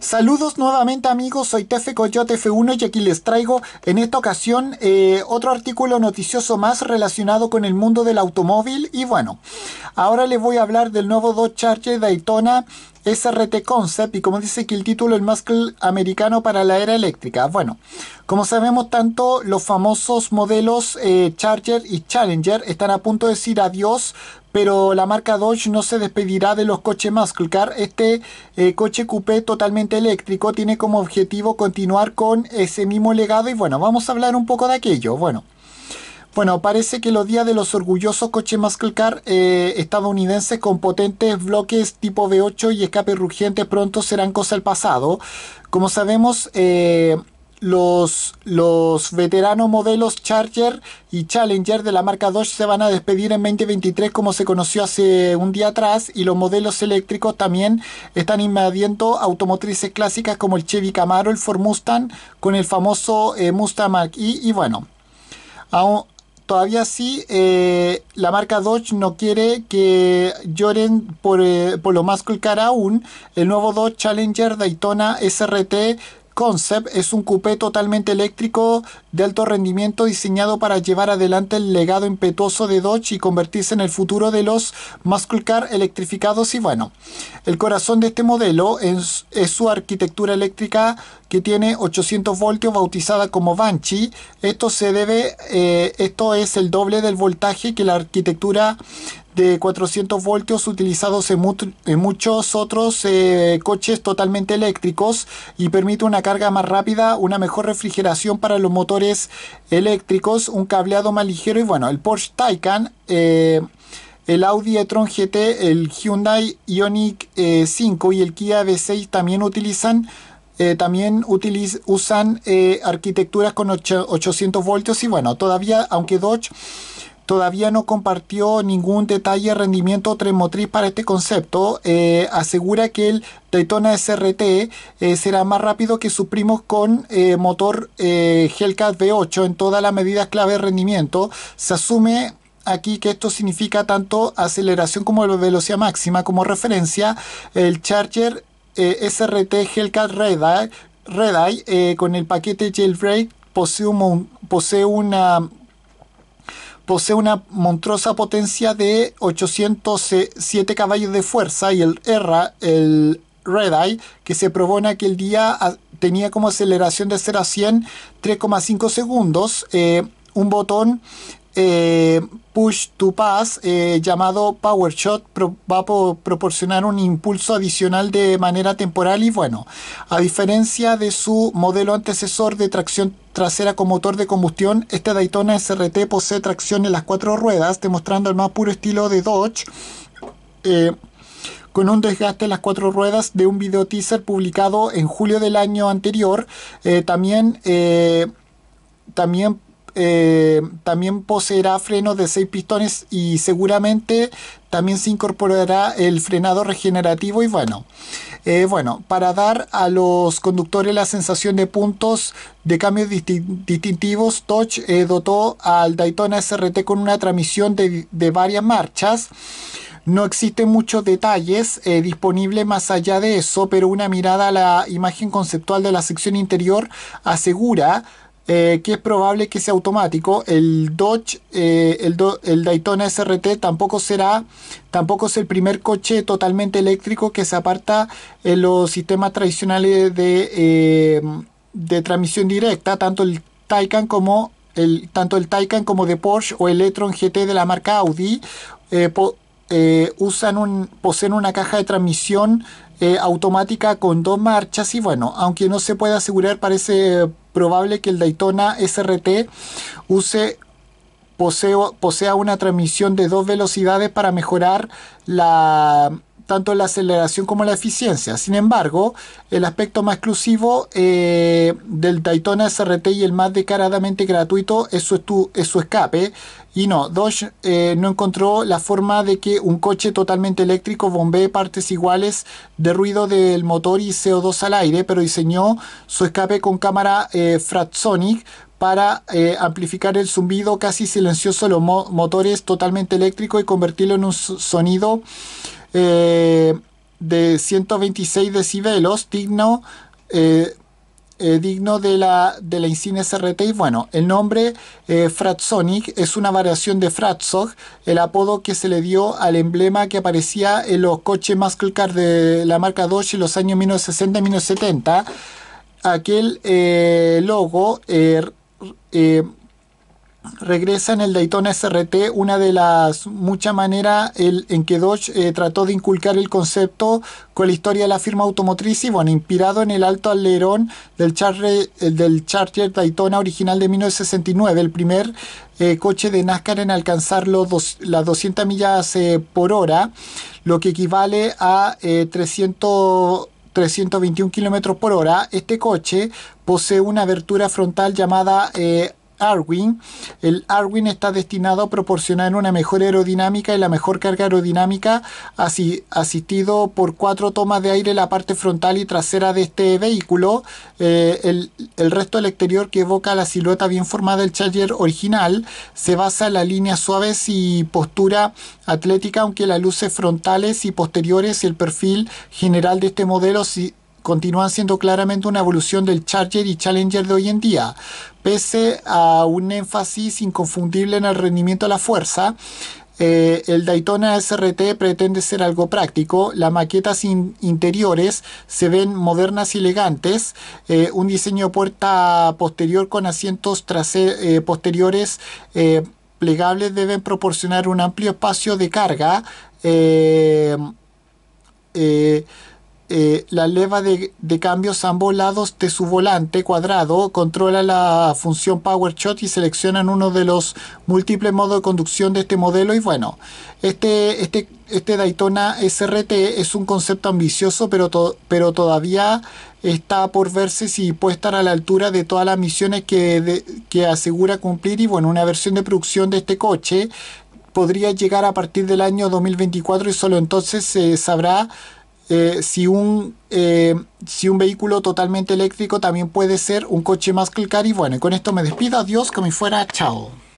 Saludos nuevamente amigos, soy Tefe Coyote F1 y aquí les traigo en esta ocasión eh, otro artículo noticioso más relacionado con el mundo del automóvil y bueno, ahora les voy a hablar del nuevo Dodge Charger Daytona SRT Concept y como dice aquí el título el más americano para la era eléctrica. Bueno, como sabemos tanto los famosos modelos eh, Charger y Challenger están a punto de decir adiós pero la marca Dodge no se despedirá de los coches Muscle Car. Este eh, coche coupé totalmente eléctrico tiene como objetivo continuar con ese mismo legado y bueno, vamos a hablar un poco de aquello. Bueno, bueno, parece que los días de los orgullosos coches muscle car eh, estadounidenses con potentes bloques tipo V8 y escape rugiente pronto serán cosa del pasado. Como sabemos, eh, los, los veteranos modelos Charger y Challenger de la marca Dodge se van a despedir en 2023 como se conoció hace un día atrás y los modelos eléctricos también están invadiendo automotrices clásicas como el Chevy Camaro, el Ford Mustang con el famoso eh, Mustang y, y bueno, todavía sí eh, la marca Dodge no quiere que lloren por, eh, lo más cara aún. El nuevo Dodge Challenger Daytona SRT Concept es un coupé totalmente eléctrico de alto rendimiento diseñado para llevar adelante el legado impetuoso de Dodge y convertirse en el futuro de los muscle car electrificados y bueno, el corazón de este modelo es su arquitectura eléctrica que tiene 800 voltios bautizada como Banshee. Esto se debe, eh, esto es el doble del voltaje que la arquitectura de 400 voltios utilizados en, muchos otros eh, coches totalmente eléctricos y permite una carga más rápida, una mejor refrigeración para los motores eléctricos, un cableado más ligero y bueno, el Porsche Taycan, eh, el Audi e-tron GT, el Hyundai Ioniq 5 y el Kia V6 también utilizan eh, también usan eh, arquitecturas con 800 voltios y bueno, todavía, aunque Dodge todavía no compartió ningún detalle de rendimiento tren motriz para este concepto, eh, asegura que el Daytona SRT será más rápido que su primo con motor Hellcat V8 en todas las medidas clave de rendimiento. Se asume aquí que esto significa tanto aceleración como velocidad máxima como referencia. El Charger eh, SRT Hellcat Red Eye eh, con el paquete Jailbreak posee, un, posee una posee una monstruosa potencia de 807 caballos de fuerza y el era el Redeye, que se probó en aquel día, ah, tenía como aceleración de 0 a 100 3,5 segundos, eh, un botón eh, push to pass eh, llamado PowerShot Shot, va a proporcionar un impulso adicional de manera temporal y bueno, a diferencia de su modelo antecesor de tracción trasera con motor de combustión, este Daytona SRT posee tracción en las cuatro ruedas, demostrando el más puro estilo de Dodge. Eh, con un desgaste en las cuatro ruedas de un video teaser publicado en julio del año anterior. también también eh, también poseerá frenos de 6 pistones y seguramente también se incorporará el frenado regenerativo y bueno, eh, bueno, para dar a los conductores la sensación de puntos de cambios distintivos, Touch eh, dotó al Daytona SRT con una transmisión de, varias marchas. No existen muchos detalles disponibles más allá de eso, pero una mirada a la imagen conceptual de la sección interior asegura eh, que es probable que sea automático. El Dodge, eh, el, Daytona SRT tampoco será, tampoco es el primer coche totalmente eléctrico que se aparta en los sistemas tradicionales de, eh, de transmisión directa, tanto el Taycan como el, tanto el Taycan como de Porsche o el e GT de la marca Audi usan un, poseen una caja de transmisión automática con dos marchas y bueno, aunque no se puede asegurar Parece probable que el Daytona SRT use posea una transmisión de dos velocidades para mejorar la tanto la aceleración como la eficiencia. Sin embargo, el aspecto más exclusivo eh, del Daytona SRT y el más decaradamente gratuito es su, es escape. Y no, Dodge eh, no encontró la forma de que un coche totalmente eléctrico bombee partes iguales de ruido del motor y CO2 al aire, pero diseñó su escape con cámara eh, Fratsonic para eh, amplificar el zumbido casi silencioso de los motores totalmente eléctricos y convertirlo en un sonido eh, de 126 decibelos, digno, eh, eh, digno de la, de la insignia SRT. Y bueno, el nombre Fratsonic es una variación de Fratsog, el apodo que se le dio al emblema que aparecía en los coches Muscle Car de la marca Dodge en los años 1960 y 1970. Aquel logo regresa en el Daytona SRT una de las muchas maneras en que Dodge eh, trató de inculcar el concepto con la historia de la firma automotriz y bueno, inspirado en el alto alerón del, Charre, del Charger Daytona original de 1969, el primer eh, coche de NASCAR en alcanzar los las 200 millas eh, por hora, lo que equivale a 300... 321 kilómetros por hora, este coche posee una abertura frontal llamada Arwin. El Arwin está destinado a proporcionar una mejor aerodinámica y la mejor carga aerodinámica asistido por cuatro tomas de aire en la parte frontal y trasera de este vehículo. Eh, el, resto del exterior que evoca la silueta bien formada del Charger original se basa en las líneas suaves y postura atlética, aunque las luces frontales y posteriores y el perfil general de este modelo sí continúan siendo claramente una evolución del Charger y Challenger de hoy en día, pese a un énfasis inconfundible en el rendimiento de la fuerza. Eh, el Daytona SRT pretende ser algo práctico. Las maquetas interiores se ven modernas y elegantes. Eh, un diseño de puerta posterior con asientos eh, posteriores plegables deben proporcionar un amplio espacio de carga. Eh, la leva de, cambios a ambos lados de su volante cuadrado controla la función Power Shot y seleccionan uno de los múltiples modos de conducción de este modelo y bueno, este, este, este Daytona SRT es un concepto ambicioso pero, pero todavía está por verse si puede estar a la altura de todas las misiones que, que asegura cumplir y bueno, una versión de producción de este coche podría llegar a partir del año 2024 y solo entonces se sabrá eh, eh, si, un, vehículo totalmente eléctrico también puede ser un coche más que Y Bueno, con esto me despido. Adiós, me fuera. Chao.